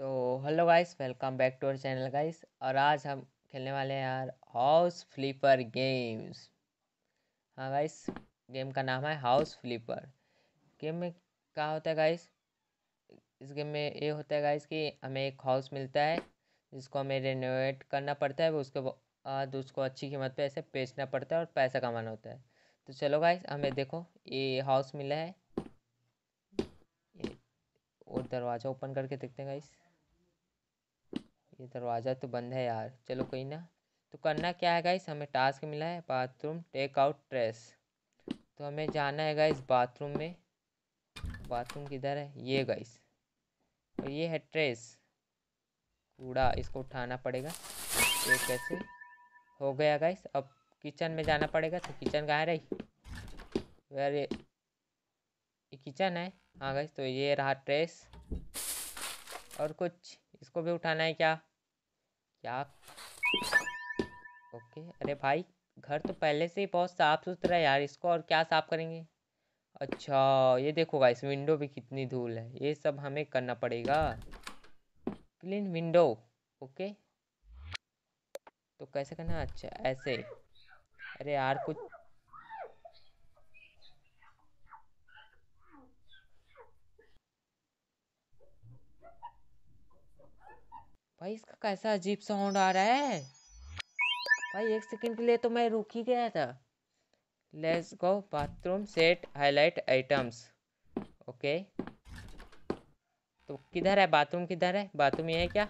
तो hello guys welcome back to our channel guys और आज हम खेलने वाले हैं यार हाउस फ्लिपर गेम्स हाँ गाइस गेम का नाम है हाउस फ्लिपर गेम में क्या होता है गाइस इस गेम में ये होता है गाइस कि हमें एक हाउस मिलता है जिसको हमें रेनोवेट करना पड़ता है उसके बाद उसको अच्छी कीमत पे ऐसे बेचना पड़ता है और पैसा कमाना होता है तो चलो गाइस हमें देखो ये हाउस मिला है और दरवाज़ा ओपन करके देखते हैं गाइस ये दरवाज़ा तो बंद है यार चलो कोई ना तो करना क्या है गाइस हमें टास्क मिला है बाथरूम टेक आउट ट्रेस तो हमें जाना है गाइस बाथरूम में बाथरूम किधर है ये गाइस और ये है ट्रेस कूड़ा इसको उठाना पड़ेगा ये कैसे हो गया गाइस अब किचन में जाना पड़ेगा तो किचन कहाँ रही ये, ये किचन है हाँ गाइस तो ये रहा ट्रेस और कुछ इसको भी उठाना है क्या क्या ओके अरे भाई घर तो पहले से ही बहुत साफ़ सुथरा है यार इसको और क्या साफ़ करेंगे अच्छा ये देखो इस विंडो भी कितनी धूल है ये सब हमें करना पड़ेगा क्लीन विंडो ओके तो कैसे करना अच्छा ऐसे अरे यार कुछ भाई इसका कैसा अजीब साउंड आ रहा है भाई एक सेकंड के लिए तो मैं रुक ही गया था let's go bathroom set highlight items okay तो किधर है बाथरूम किधर है बाथरूम ये है क्या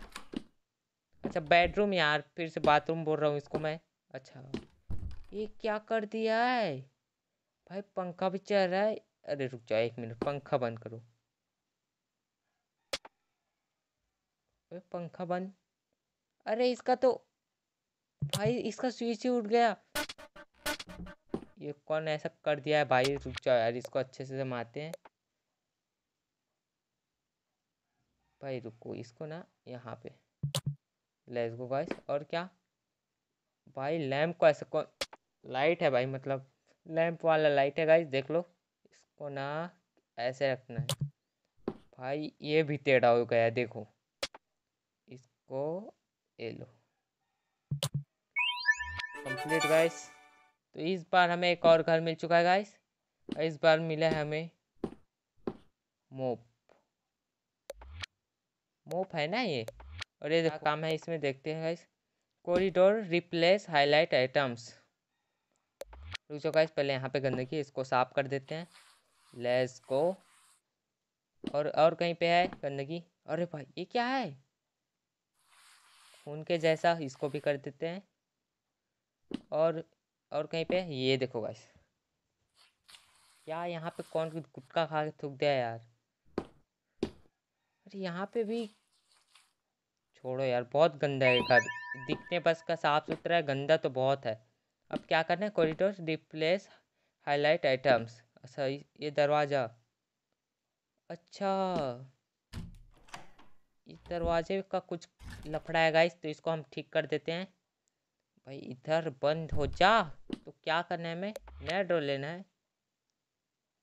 अच्छा बेडरूम यार फिर से बाथरूम बोल रहा हूँ इसको मैं अच्छा ये क्या कर दिया है भाई पंखा भी चल रहा है अरे रुक जाओ एक मिनट पंखा बंद करो पंखा बंद अरे इसका तो भाई इसका स्विच ही उठ गया ये कौन ऐसा कर दिया है भाई रुक जाओ यार इसको अच्छे से जमाते हैं भाई रुको इसको ना यहाँ पे लेट्स गो गाइस और क्या भाई लैम्प को ऐसा कौन लाइट है भाई मतलब लैम्प वाला लाइट है गाइस देख लो इसको ना ऐसे रखना है भाई ये भी टेढ़ा हो गया देखो कोएलो कंप्लीट गाइस तो इस बार हमें एक और घर मिल चुका है गाइस और इस बार मिला है हमें मोप मोप है ना ये और ये काम है इसमें देखते हैं guys corridor replace highlight items रुक जाओ गाइस पहले यहाँ पे गंदगी इसको साफ कर देते हैं लेस को और और कहीं पे है गंदगी अरे भाई ये क्या है उनके जैसा इसको भी कर देते हैं और और कहीं पे ये देखो गाइस क्या यहाँ पे कौन गुटका खा के थूक दिया यार अरे यहाँ पे भी छोड़ो यार बहुत गंदा है घर दिखने बस का साफ सुथरा है गंदा तो बहुत है अब क्या करना है कॉरिडोर रिप्लेस हाईलाइट आइटम्स अच्छा ये दरवाज़ा अच्छा इस दरवाजे का कुछ लफड़ा है गाइस तो इसको हम ठीक कर देते हैं भाई इधर बंद हो जा तो क्या करना है हमें नया ड्रॉ लेना है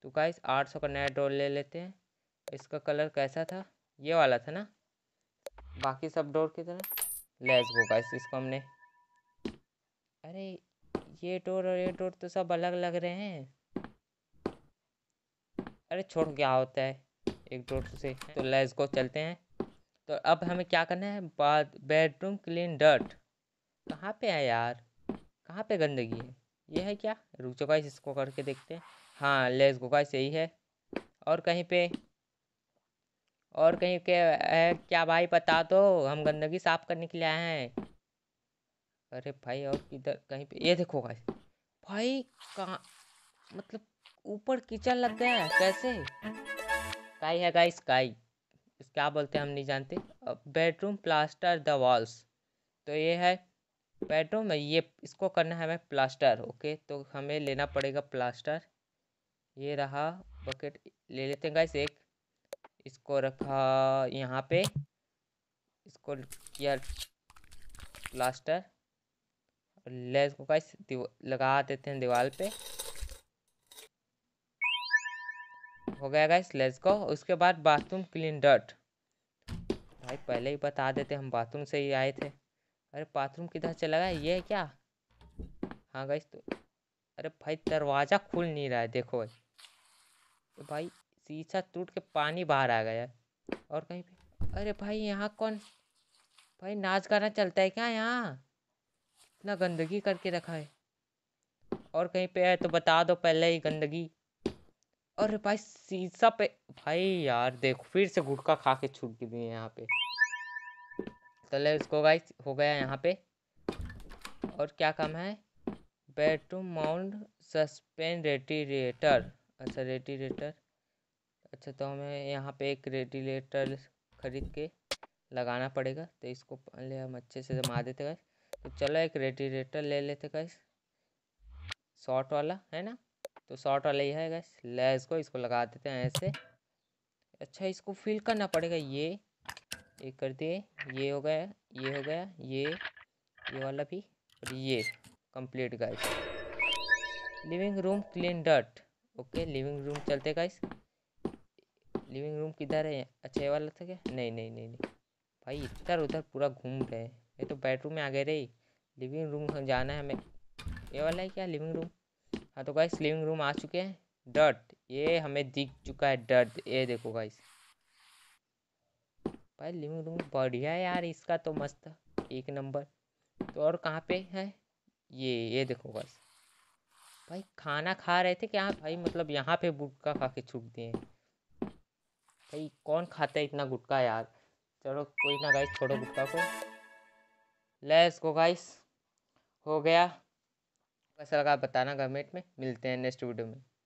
तो गाइस 800 का नया ड्रॉ ले लेते हैं इसका कलर कैसा था ये वाला था ना बाकी सब डोर की तरह लेस गो गाइस इसको हमने अरे ये डोर और ये डोर तो सब अलग लग रहे हैं अरे छोड़ क्या होता है एक डोर से तो लेस गो चलते हैं तो अब हमें क्या करना है बाद बेडरूम क्लीन डर्ट कहाँ पे है यार कहाँ पे गंदगी है ये है क्या रुक जाओ गाइस इसको करके देखते हैं हाँ लेस गो गाइस यही है और कहीं पे और कहीं के ए, क्या भाई बता दो हम गंदगी साफ करने के लिए आए हैं अरे भाई और किधर कहीं पे ये देखो गाइस भाई कहाँ मतलब ऊपर किचन लग गया है कैसे काई है गाइस काई क्या बोलते हैं हम नहीं जानते बेडरूम प्लास्टर द वॉल्स तो ये है बेडरूम में ये इसको करना है हमें प्लास्टर ओके तो हमें लेना पड़ेगा प्लास्टर ये रहा बकेट ले लेते हैं गाइस एक इसको रखा यहाँ पे इसको किया प्लास्टर लेस को गाइस लगा देते हैं दीवार पे हो गया गाइस लेट्स गो उसके बाद बाथरूम क्लीन डट भाई पहले ही बता देते हम बाथरूम से ही आए थे अरे बाथरूम किधर चला गया ये है क्या हाँ गाइस तो अरे भाई दरवाज़ा खुल नहीं रहा है देखो तो भाई शीशा टूट के पानी बाहर आ गया और कहीं भी अरे भाई यहाँ कौन भाई नाच गाना चलता है क्या यहाँ इतना गंदगी करके रखा है और कहीं पे है तो बता दो पहले ही गंदगी और भाई शीशा पे भाई यार देखो फिर से गुटखा खा के छूट गई है यहाँ पे तो इसको उसको गाइस हो गया यहाँ पे और क्या काम है बेडरूम माउंट सस्पेंड रेटीरेटर अच्छा रेटीरेटर अच्छा तो हमें यहाँ पे एक रेडिलेटर खरीद के लगाना पड़ेगा तो इसको पहले हम अच्छे से जमा देते गए तो चलो एक रेडिलेटर ले लेते गए शॉर्ट वाला है ना तो शॉर्ट वाला ही है गैस लेस को इसको लगा देते हैं ऐसे अच्छा इसको फिल करना पड़ेगा ये एक कर दिए ये हो गया ये हो गया ये ये वाला भी और ये complete guys living room cleaned okay living room चलते गाइस लिविंग रूम किधर है अच्छा ये वाला था क्या नहीं नहीं नहीं नहीं भाई इधर उधर पूरा घूम रहे हैं ये तो बेडरूम में आ गए रही लिविंग रूम जाना है हमें ये वाला है क्या लिविंग रूम हाँ तो गाइस लिविंग रूम आ चुके हैं डर्ट ये हमें दिख चुका है डर्ट ये देखो गाइस भाई लिविंग रूम बढ़िया है यार इसका तो मस्त एक नंबर तो और कहाँ पे है ये ये देखो गाइस भाई खाना खा रहे थे क्या भाई मतलब यहाँ पे गुटका खा के छूट दिए भाई कौन खाता है इतना गुटका यार चलो कोई ना गाइस छोड़ो गुटका को लेस को गाइस हो गया कैसा लगा बताना कमेंट में मिलते हैं नेक्स्ट वीडियो में